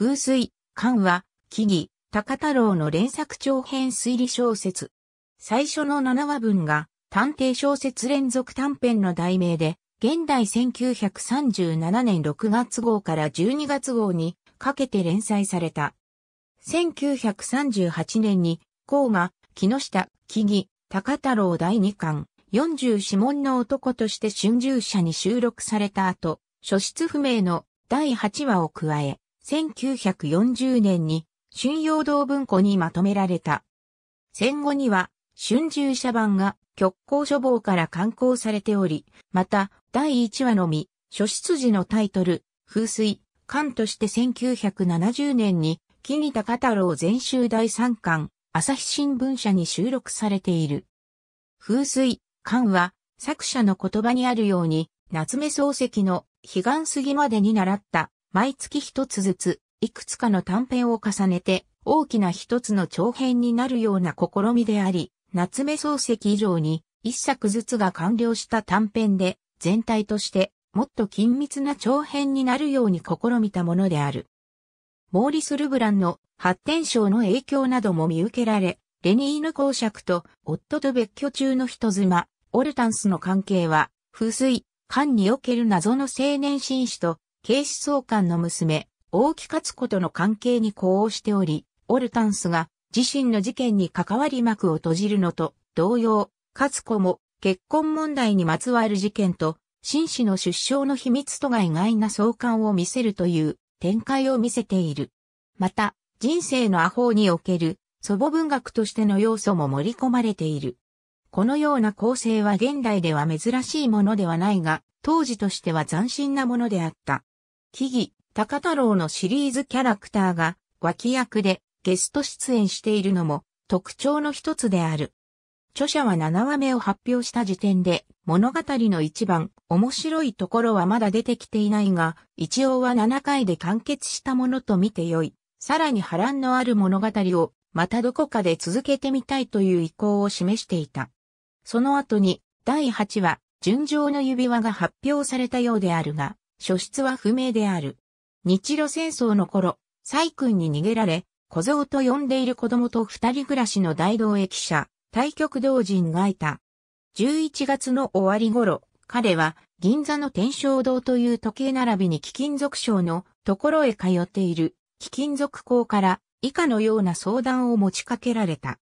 風水、漢は、木々、高太郎の連作長編推理小説。最初の7話分が、探偵小説連続短編の題名で、現代1937年6月号から12月号にかけて連載された。1938年に、甲が、木下、木々、高太郎第2巻、4指紋の男として春秋社に収録された後、書室不明の第8話を加え、1940年に春陽道文庫にまとめられた。戦後には春秋社版が極光書房から刊行されており、また第1話のみ、書出時のタイトル、風水、刊として1970年に、木に高太郎全集第3巻、朝日新聞社に収録されている。風水、刊は、作者の言葉にあるように、夏目漱石の、悲願すぎまでに習った、毎月一つずつ、いくつかの短編を重ねて、大きな一つの長編になるような試みであり、夏目漱石以上に、一作ずつが完了した短編で、全体として、もっと緊密な長編になるように試みたものである。モーリス・ルブランの発展症の影響なども見受けられ、レニーヌ公爵と夫と別居中の人妻、オルタンスの関係は、風水、間における謎の青年紳士と警視総監の娘、大木勝子との関係に呼応しており、オルタンスが自身の事件に関わり幕を閉じるのと同様、勝子も結婚問題にまつわる事件と、紳士の出生の秘密とが意外な相関を見せるという展開を見せている。また、人生のアホにおける祖母文学としての要素も盛り込まれている。このような構成は現代では珍しいものではないが、当時としては斬新なものであった。木々、高太郎のシリーズキャラクターが脇役でゲスト出演しているのも特徴の一つである。著者は7話目を発表した時点で物語の一番面白いところはまだ出てきていないが、一応は7回で完結したものと見てよい。さらに波乱のある物語をまたどこかで続けてみたいという意向を示していた。その後に第8話、純情の指輪が発表されたようであるが、初出は不明である。日露戦争の頃、蔡君に逃げられ、小僧と呼んでいる子供と二人暮らしの大道駅舎、対局同人がいた。11月の終わり頃、彼は銀座の天正堂という時計並びに貴金属商のところへ通っている貴金属工から以下のような相談を持ちかけられた。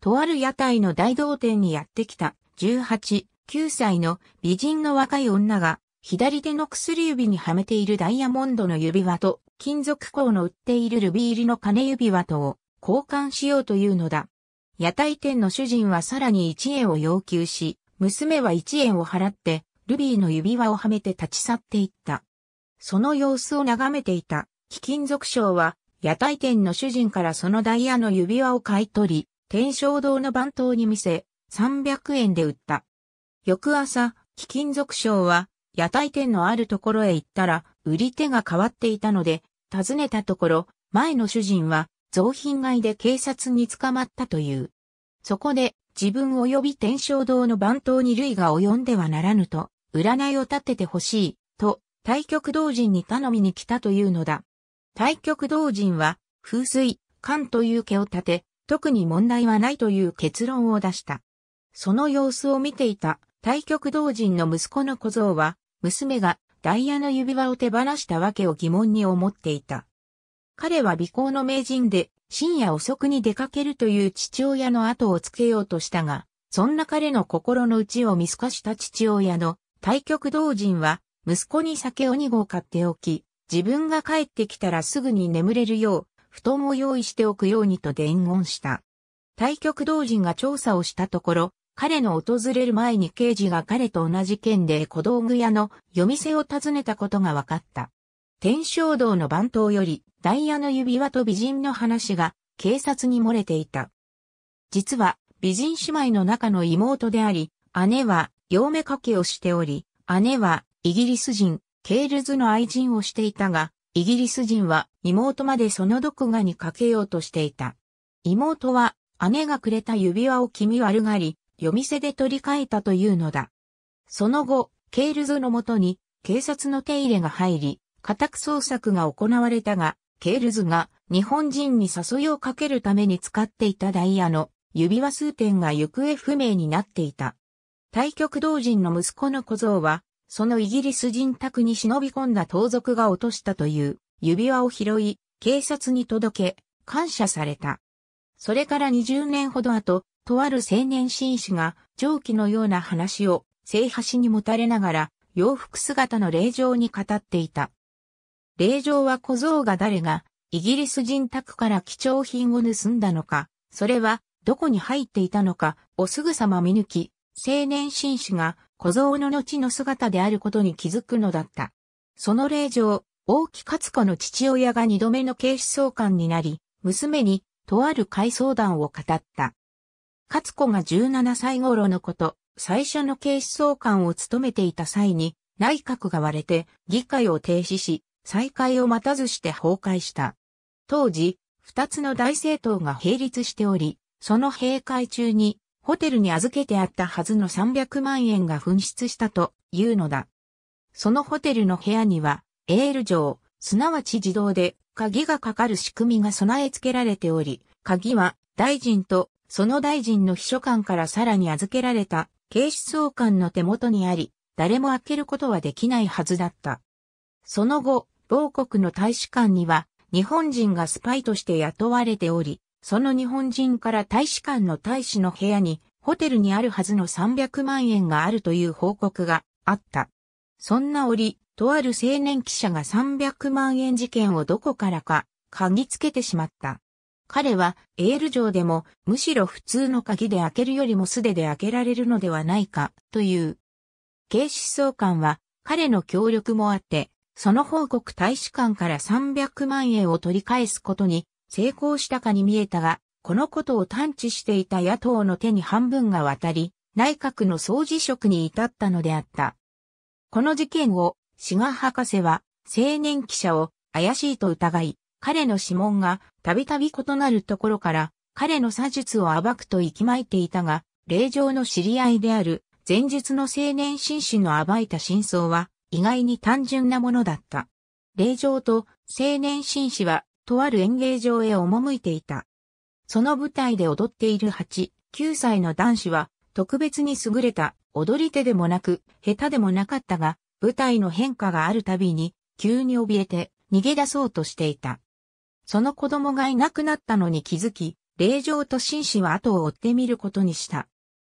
とある屋台の大道店にやってきた18、9歳の美人の若い女が左手の薬指にはめているダイヤモンドの指輪と、金属鉱の売っているルビー入りの金指輪とを交換しようというのだ。屋台店の主人はさらに1円を要求し、娘は1円を払って、ルビーの指輪をはめて立ち去っていった。その様子を眺めていた、貴金属商は、屋台店の主人からそのダイヤの指輪を買い取り、天正堂の番頭に見せ、300円で売った。翌朝、貴金属商は、屋台店のあるところへ行ったら、売り手が変わっていたので、尋ねたところ、前の主人は、贈品買いで警察に捕まったという。そこで、自分及び天正堂の番頭に類が及んではならぬと、占いを立ててほしい、と、対局同人に頼みに来たというのだ。対局同人は、風水、勘という毛を立て、特に問題はないという結論を出した。その様子を見ていた、対局同人の息子の小僧は、娘がダイヤの指輪を手放したわけを疑問に思っていた。彼は美行の名人で深夜遅くに出かけるという父親の後をつけようとしたが、そんな彼の心の内を見透かした父親の対局同人は息子に酒を2合買っておき、自分が帰ってきたらすぐに眠れるよう布団を用意しておくようにと伝言した。対局同人が調査をしたところ、彼の訪れる前に刑事が彼と同じ県で小道具屋の夜店を訪ねたことが分かった。天正道の番頭より、ダイヤの指輪と美人の話が警察に漏れていた。実は、美人姉妹の中の妹であり、姉は、陽目掛けをしており、姉は、イギリス人、ケールズの愛人をしていたが、イギリス人は妹までその毒牙にかけようとしていた。妹は、姉がくれた指輪を気味悪がり、夜店で取り替えたというのだ。その後、ケールズのもとに警察の手入れが入り、家宅捜索が行われたが、ケールズが日本人に誘いをかけるために使っていたダイヤの指輪数点が行方不明になっていた。対局同人の息子の小僧は、そのイギリス人宅に忍び込んだ盗賊が落としたという指輪を拾い、警察に届け、感謝された。それから20年ほど後、とある青年紳士が上記のような話を聖橋にもたれながら洋服姿の霊場に語っていた。霊場は小僧が誰がイギリス人宅から貴重品を盗んだのか、それはどこに入っていたのかをすぐさま見抜き、青年紳士が小僧の後の姿であることに気づくのだった。その霊場、大木勝子の父親が二度目の警視総監になり、娘にとある回想談を語った。勝子が17歳頃のこと、最初の警視総監を務めていた際に、内閣が割れて議会を停止し、再開を待たずして崩壊した。当時、二つの大政党が並立しており、その閉会中に、ホテルに預けてあったはずの300万円が紛失したというのだ。そのホテルの部屋には、エール城すなわち自動で鍵がかかる仕組みが備え付けられており、鍵は大臣とその大臣の秘書官からさらに預けられた警視総監の手元にあり、誰も開けることはできないはずだった。その後、某国の大使館には日本人がスパイとして雇われており、その日本人から大使館の大使の部屋にホテルにあるはずの300万円があるという報告があった。そんな折、とある青年記者が300万円事件をどこからか嗅ぎつけてしまった。彼はエール城でもむしろ普通の鍵で開けるよりも素手で開けられるのではないかという。警視総監は彼の協力もあって、その報告大使館から300万円を取り返すことに成功したかに見えたが、このことを探知していた野党の手に半分が渡り、内閣の総辞職に至ったのであった。この事件を、志賀博士は青年記者を怪しいと疑い、彼の指紋がたびたび異なるところから、彼の詐術を暴くと息巻いていたが、霊場の知り合いである、前述の青年紳士の暴いた真相は、意外に単純なものだった。霊場と青年紳士は、とある演芸場へ赴いていた。その舞台で踊っている8、9歳の男子は、特別に優れた、踊り手でもなく、下手でもなかったが、舞台の変化があるたびに、急に怯えて、逃げ出そうとしていた。その子供がいなくなったのに気づき、霊場と紳士は後を追ってみることにした。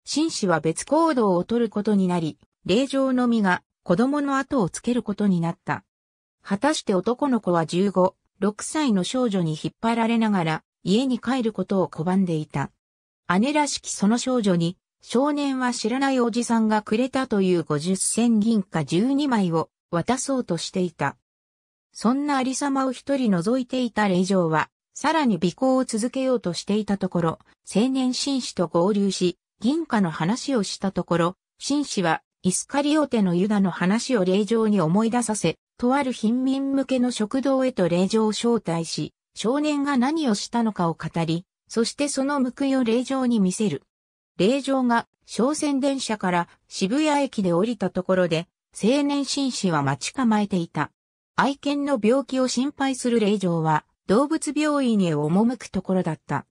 紳士は別行動を取ることになり、霊場のみが子供の後をつけることになった。果たして男の子は15、6歳の少女に引っ張られながら家に帰ることを拒んでいた。姉らしきその少女に少年は知らないおじさんがくれたという50銭銀貨12枚を渡そうとしていた。そんなありさまを一人覗いていた霊場は、さらに尾行を続けようとしていたところ、青年紳士と合流し、銀貨の話をしたところ、紳士は、イスカリオテのユダの話を霊場に思い出させ、とある貧民向けの食堂へと霊場を招待し、少年が何をしたのかを語り、そしてその報いを霊場に見せる。霊場が商船電車から渋谷駅で降りたところで、青年紳士は待ち構えていた。愛犬の病気を心配する令嬢は、動物病院へ赴くところだった。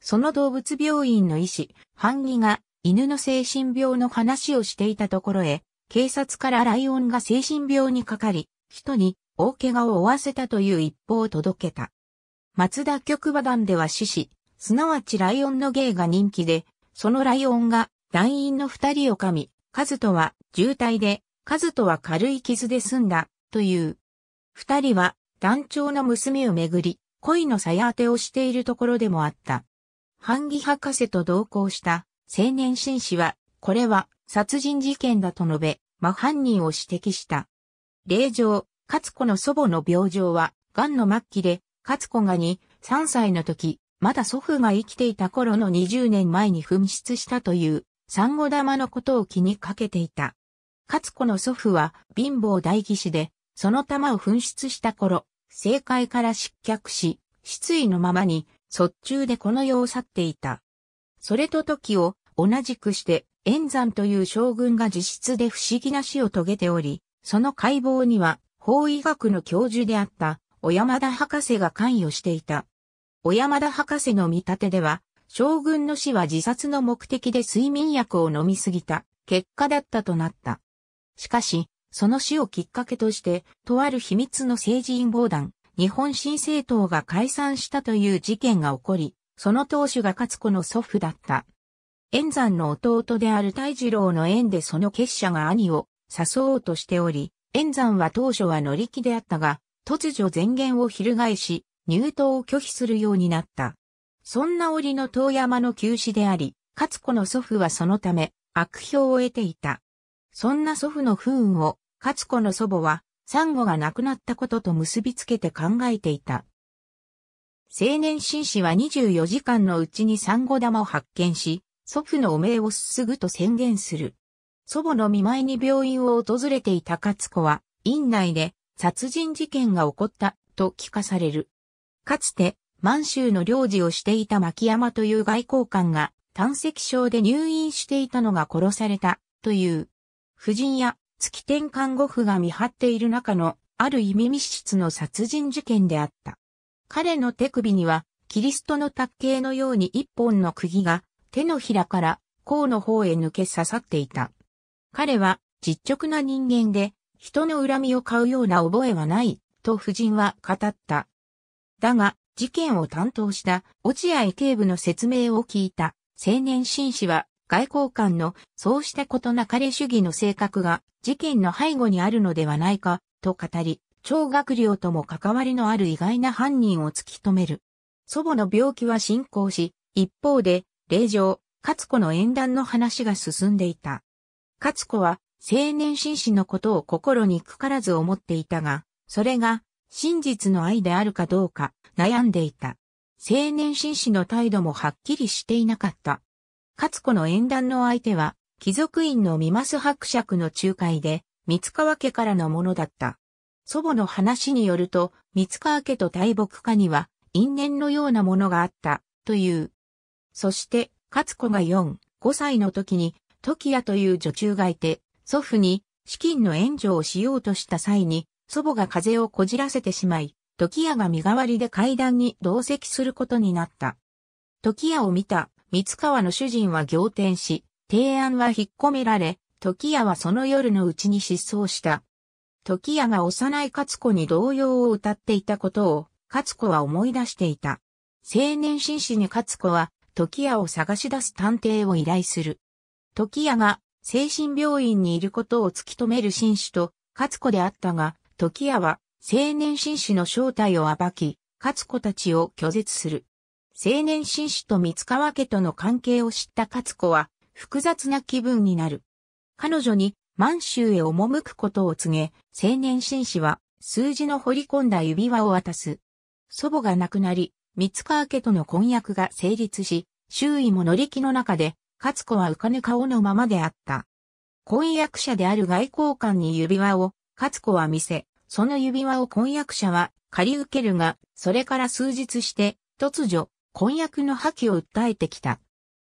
その動物病院の医師、半ギが犬の精神病の話をしていたところへ、警察からライオンが精神病にかかり、人に大怪我を負わせたという一報を届けた。松田局場団では死死、すなわちライオンの芸が人気で、そのライオンが団員の二人を噛み、カズとは重体で、カズとは軽い傷で済んだ、という。二人は団長の娘をめぐり、恋の鞘当てをしているところでもあった。ハンギ博士と同行した青年紳士は、これは殺人事件だと述べ、真犯人を指摘した。霊場、勝子の祖母の病状は、癌の末期で、勝子が2、3歳の時、まだ祖父が生きていた頃の20年前に紛失したという、産後玉のことを気にかけていた。勝子の祖父は貧乏大義士で、その弾を紛失した頃、政界から失脚し、失意のままに、卒中でこの世を去っていた。それと時を同じくして、円山という将軍が自室で不思議な死を遂げており、その解剖には、法医学の教授であった、小山田博士が関与していた。小山田博士の見立てでは、将軍の死は自殺の目的で睡眠薬を飲みすぎた、結果だったとなった。しかし、その死をきっかけとして、とある秘密の政治陰謀団、日本新政党が解散したという事件が起こり、その当主が勝子の祖父だった。円山の弟である大二郎の縁でその結社が兄を誘おうとしており、円山は当初は乗り気であったが、突如前言を翻し、入党を拒否するようになった。そんな折の遠山の休止であり、勝子の祖父はそのため、悪評を得ていた。そんな祖父の不運を勝子の祖母は、サンゴが亡くなったことと結びつけて考えていた。青年紳士は24時間のうちにサンゴ玉を発見し、祖父の汚名をすすぐと宣言する。祖母の見舞いに病院を訪れていた勝子は、院内で殺人事件が起こったと聞かされる。かつて、満州の領事をしていた牧山という外交官が、胆石症で入院していたのが殺されたという。夫人や月天看護婦が見張っている中の、ある意味密室の殺人事件であった。彼の手首には、キリストの卓形のように一本の釘が、手のひらから、甲の方へ抜け刺さっていた。彼は、実直な人間で、人の恨みを買うような覚えはない、と夫人は語った。だが、事件を担当した落合警部の説明を聞いた青年紳士は外交官のそうしたことなかれ主義の性格が事件の背後にあるのではないかと語り、超学僚とも関わりのある意外な犯人を突き止める。祖母の病気は進行し、一方で、霊場、勝子の縁談の話が進んでいた。勝子は、青年紳士のことを心にくからず思っていたが、それが、真実の愛であるかどうか、悩んでいた。青年紳士の態度もはっきりしていなかった。勝子の縁談の相手は、貴族院のミマス伯爵の仲介で、三川家からのものだった。祖母の話によると、三川家と大木家には、因縁のようなものがあった、という。そして、勝子が4、5歳の時に、時矢という女中がいて、祖父に資金の援助をしようとした際に、祖母が風邪をこじらせてしまい、時矢が身代わりで階段に同席することになった。時矢を見た三川の主人は仰天し、提案は引っ込められ、時矢はその夜のうちに失踪した。時矢が幼い勝子に童謡を歌っていたことを、勝子は思い出していた。青年紳士に勝子は、時矢を探し出す探偵を依頼する。時矢が、精神病院にいることを突き止める紳士と、勝子であったが、時矢は、青年紳士の正体を暴き、勝子たちを拒絶する。青年紳士と三川家との関係を知った勝子は、複雑な気分になる。彼女に満州へ赴くことを告げ、青年紳士は数字の彫り込んだ指輪を渡す。祖母が亡くなり、三川家との婚約が成立し、周囲も乗り気の中で、勝子は浮かぬ顔のままであった。婚約者である外交官に指輪を、勝子は見せ、その指輪を婚約者は借り受けるが、それから数日して、突如、婚約の破棄を訴えてきた。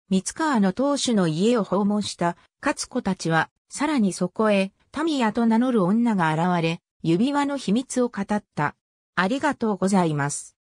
三川の当主の家を訪問した勝子たちは、さらにそこへ、タミヤと名乗る女が現れ、指輪の秘密を語った。ありがとうございます。